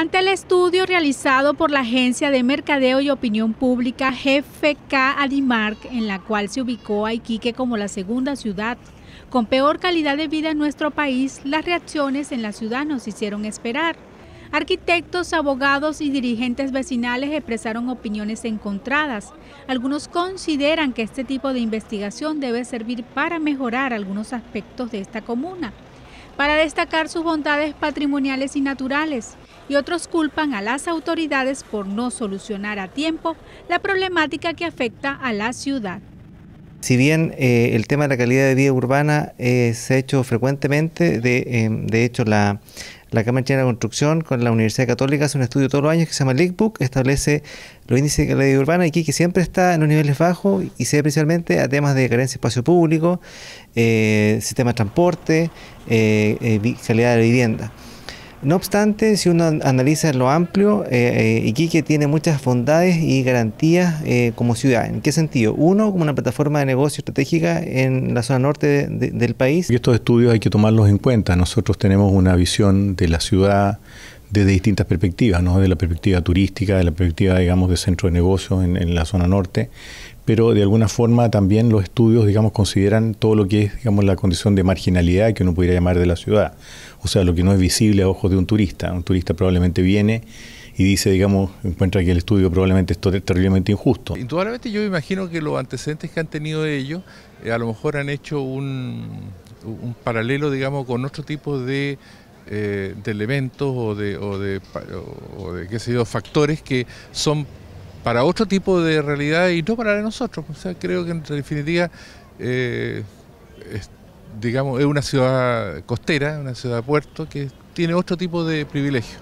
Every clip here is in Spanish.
Ante el estudio realizado por la Agencia de Mercadeo y Opinión Pública GFK Adimark, en la cual se ubicó a Iquique como la segunda ciudad con peor calidad de vida en nuestro país, las reacciones en la ciudad nos hicieron esperar. Arquitectos, abogados y dirigentes vecinales expresaron opiniones encontradas. Algunos consideran que este tipo de investigación debe servir para mejorar algunos aspectos de esta comuna para destacar sus bondades patrimoniales y naturales, y otros culpan a las autoridades por no solucionar a tiempo la problemática que afecta a la ciudad. Si bien eh, el tema de la calidad de vida urbana se ha hecho frecuentemente, de eh, hecho la, la Cámara de Construcción con la Universidad Católica hace un estudio todos los años que se llama Leakbook, establece los índices de calidad urbana y que siempre está en los niveles bajos y se ve principalmente a temas de carencia de espacio público, eh, sistema de transporte, eh, eh, calidad de vivienda. No obstante, si uno analiza lo amplio, eh, eh, Iquique tiene muchas bondades y garantías eh, como ciudad. ¿En qué sentido? Uno, como una plataforma de negocio estratégica en la zona norte del país. Y estos estudios hay que tomarlos en cuenta. Nosotros tenemos una visión de la ciudad desde distintas perspectivas, ¿no? de la perspectiva turística, de la perspectiva, digamos, de centro de negocios en, la zona norte, pero de alguna forma también los estudios, digamos, consideran todo lo que es, digamos, la condición de marginalidad que uno pudiera llamar de la ciudad, o sea, lo que no es visible a ojos de un turista. Un turista probablemente viene y dice, digamos, encuentra que el estudio probablemente es terriblemente injusto. Indudablemente yo me imagino que los antecedentes que han tenido ellos eh, a lo mejor han hecho un, un paralelo, digamos, con otro tipo de eh, de elementos o de, o de, o de, factores que son para otro tipo de realidad y no para nosotros. O sea, creo que en definitiva, eh, es, digamos, es una ciudad costera, una ciudad puerto que tiene otro tipo de privilegio.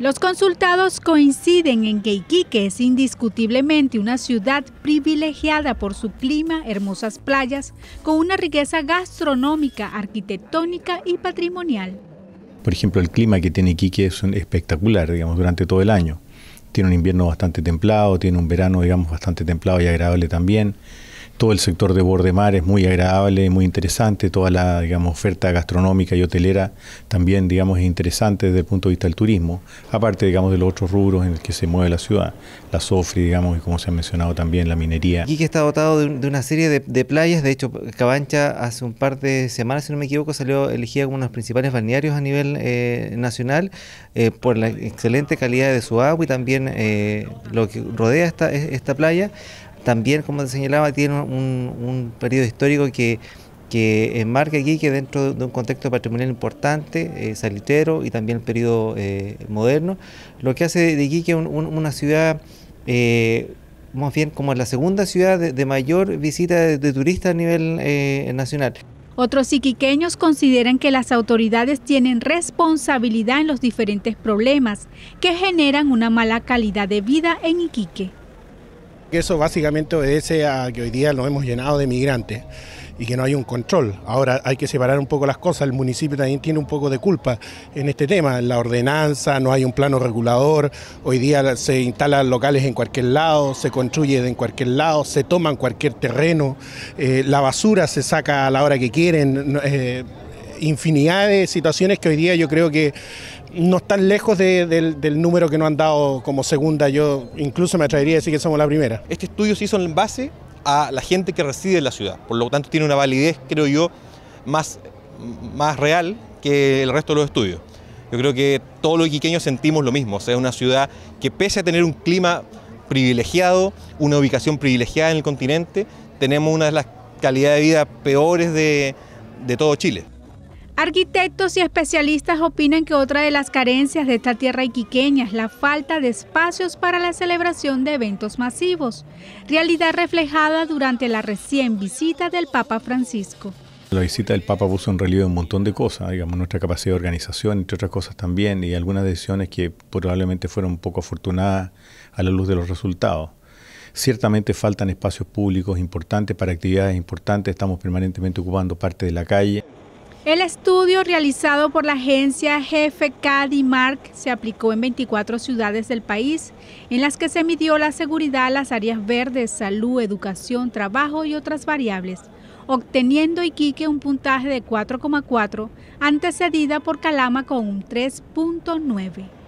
Los consultados coinciden en que Iquique es indiscutiblemente una ciudad privilegiada por su clima, hermosas playas, con una riqueza gastronómica, arquitectónica y patrimonial. Por ejemplo, el clima que tiene Iquique es espectacular, digamos, durante todo el año. Tiene un invierno bastante templado, tiene un verano, digamos, bastante templado y agradable también todo el sector de Bordemar es muy agradable, muy interesante, toda la digamos, oferta gastronómica y hotelera también digamos, es interesante desde el punto de vista del turismo, aparte digamos, de los otros rubros en los que se mueve la ciudad, la sofri, digamos, y como se ha mencionado también, la minería. Y que está dotado de, una serie de, playas, de hecho Cabancha hace un par de semanas, si no me equivoco, salió elegida como uno de los principales balnearios a nivel eh, nacional eh, por la excelente calidad de su agua y también eh, lo que rodea esta, esta playa también, como te señalaba, tiene un, periodo histórico que, enmarca Iquique dentro de un contexto patrimonial importante, eh, salitero y también el periodo eh, moderno, lo que hace de Iquique una ciudad eh, más bien como la segunda ciudad de, mayor visita de, turistas a nivel nacional. Otros iquiqueños consideran que las autoridades tienen responsabilidad en los diferentes problemas que generan una mala calidad de vida en Iquique. Eso básicamente obedece a que hoy día nos hemos llenado de migrantes y que no hay un control. Ahora hay que separar un poco las cosas, el municipio también tiene un poco de culpa en este tema, la ordenanza, no hay un plano regulador, hoy día se instalan locales en cualquier lado, se construye en cualquier lado, se toman cualquier terreno, eh, la basura se saca a la hora que quieren. Eh, infinidad de situaciones que hoy día yo creo que no están lejos del, número que nos han dado como segunda. Yo incluso me atrevería a decir que somos la primera. Este estudio se hizo en base a la gente que reside en la ciudad. Por lo tanto, tiene una validez, creo yo, más, más real que el resto de los estudios. Yo creo que todos los iquiqueños sentimos lo mismo. sea, es una ciudad que pese a tener un clima privilegiado, una ubicación privilegiada en el continente, tenemos una de las calidades de vida peores de, de todo Chile. Arquitectos y especialistas opinan que otra de las carencias de esta tierra iquiqueña es la falta de espacios para la celebración de eventos masivos, realidad reflejada durante la recién visita del Papa Francisco. La visita del Papa puso en relieve un montón de cosas, digamos, nuestra capacidad de organización, entre otras cosas también, y algunas decisiones que probablemente fueron un poco afortunadas a la luz de los resultados. Ciertamente faltan espacios públicos importantes para actividades importantes, estamos permanentemente ocupando parte de la calle. El estudio realizado por la agencia GFK DIMARC se aplicó en 24 ciudades del país, en las que se midió la seguridad las áreas verdes, salud, educación, trabajo y otras variables, obteniendo Iquique un puntaje de 4,4, antecedida por Calama con un 3,9.